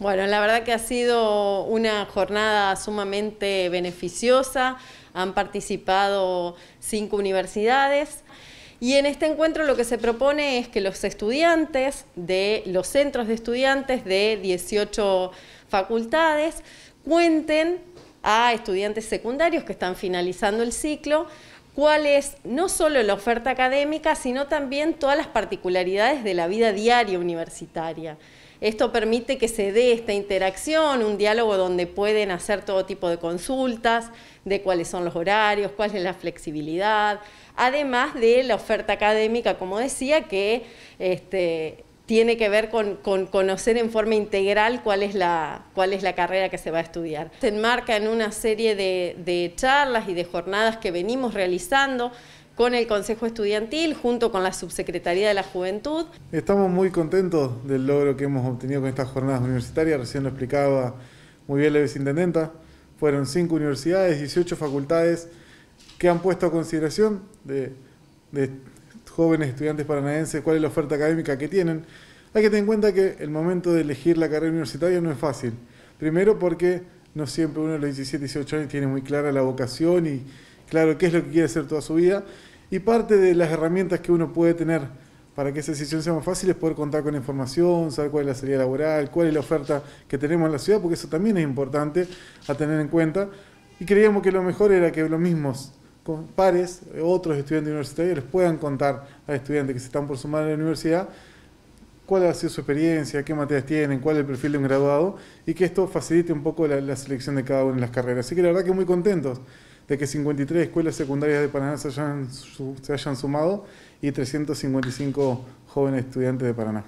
Bueno, la verdad que ha sido una jornada sumamente beneficiosa. Han participado cinco universidades. Y en este encuentro lo que se propone es que los estudiantes de los centros de estudiantes de 18 facultades cuenten a estudiantes secundarios que están finalizando el ciclo cuál es no solo la oferta académica, sino también todas las particularidades de la vida diaria universitaria. Esto permite que se dé esta interacción, un diálogo donde pueden hacer todo tipo de consultas, de cuáles son los horarios, cuál es la flexibilidad, además de la oferta académica, como decía, que este, tiene que ver con, conocer en forma integral cuál es, la, carrera que se va a estudiar. Se enmarca en una serie de charlas y de jornadas que venimos realizando con el Consejo Estudiantil, junto con la Subsecretaría de la Juventud. Estamos muy contentos del logro que hemos obtenido con estas jornadas universitarias, recién lo explicaba muy bien la viceintendenta. Fueron cinco universidades, 18 facultades que han puesto a consideración de, jóvenes estudiantes paranaenses cuál es la oferta académica que tienen. Hay que tener en cuenta que el momento de elegir la carrera universitaria no es fácil. Primero porque no siempre uno de los 17, 18 años tiene muy clara la vocación y, claro qué es lo que quiere hacer toda su vida. Y parte de las herramientas que uno puede tener para que esa decisión sea más fácil es poder contar con información, saber cuál es la salida laboral, cuál es la oferta que tenemos en la ciudad, porque eso también es importante a tener en cuenta. Y creíamos que lo mejor era que los mismos pares, otros estudiantes universitarios, puedan contar a estudiantes que se están por sumar a la universidad cuál ha sido su experiencia, qué materias tienen, cuál es el perfil de un graduado y que esto facilite un poco la, selección de cada uno en las carreras. Así que la verdad que muy contentos de que 53 escuelas secundarias de Paraná se hayan, se hayan sumado y 355 jóvenes estudiantes de Paraná.